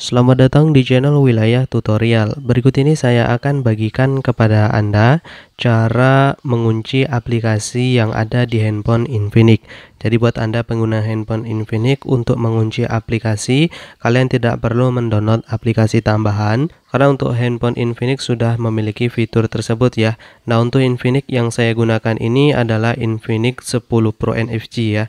Selamat datang di channel Wilayah Tutorial. Berikut ini saya akan bagikan kepada Anda cara mengunci aplikasi yang ada di handphone Infinix. Jadi buat Anda pengguna handphone Infinix untuk mengunci aplikasi, kalian tidak perlu mendownload aplikasi tambahan karena untuk handphone Infinix sudah memiliki fitur tersebut ya. Nah, untuk Infinix yang saya gunakan ini adalah Infinix 10 Pro NFC ya.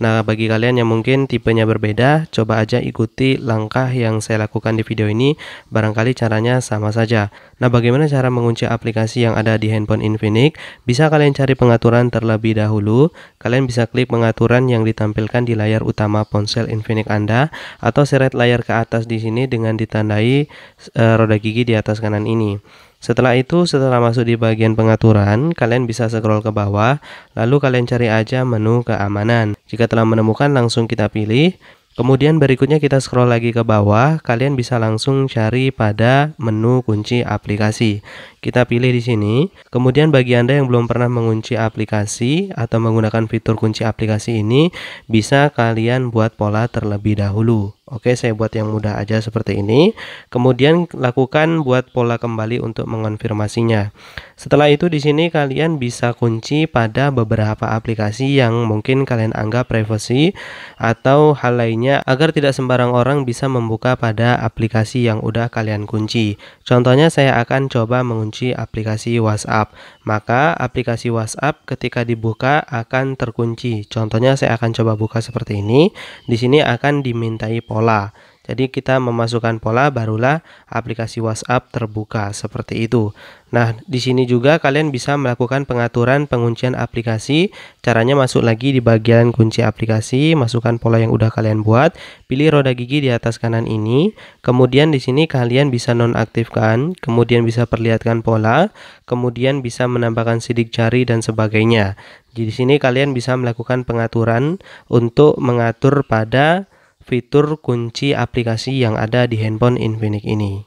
Nah, bagi kalian yang mungkin tipenya berbeda, coba aja ikuti langkah yang saya lakukan di video ini, barangkali caranya sama saja. Nah, bagaimana cara mengunci aplikasi yang ada di handphone Infinix? Bisa kalian cari pengaturan terlebih dahulu, Kalian bisa klik pengaturan yang ditampilkan di layar utama ponsel Infinix Anda atau seret layar ke atas di sini dengan ditandai e, roda gigi di atas kanan ini. Setelah itu, setelah masuk di bagian pengaturan, kalian bisa scroll ke bawah, lalu kalian cari aja menu keamanan. Jika telah menemukan, langsung kita pilih. Kemudian berikutnya kita scroll lagi ke bawah, kalian bisa langsung cari pada menu kunci aplikasi. Kita pilih di sini. Kemudian bagi Anda yang belum pernah mengunci aplikasi atau menggunakan fitur kunci aplikasi ini, bisa kalian buat pola terlebih dahulu. Oke, saya buat yang mudah aja seperti ini. Kemudian lakukan buat pola kembali untuk mengonfirmasinya. Setelah itu di sini kalian bisa kunci pada beberapa aplikasi yang mungkin kalian anggap privacy atau hal lainnya agar tidak sembarang orang bisa membuka pada aplikasi yang udah kalian kunci. Contohnya saya akan coba mengunci aplikasi WhatsApp. Maka aplikasi WhatsApp ketika dibuka akan terkunci. Contohnya saya akan coba buka seperti ini. Di sini akan dimintai pola. Jadi kita memasukkan pola barulah aplikasi WhatsApp terbuka seperti itu. Nah, di sini juga kalian bisa melakukan pengaturan penguncian aplikasi. Caranya masuk lagi di bagian kunci aplikasi, masukkan pola yang udah kalian buat, pilih roda gigi di atas kanan ini. Kemudian di sini kalian bisa nonaktifkan, kemudian bisa perlihatkan pola, kemudian bisa menambahkan sidik jari dan sebagainya. Di sini kalian bisa melakukan pengaturan untuk mengatur pada fitur kunci aplikasi yang ada di handphone Infinix ini.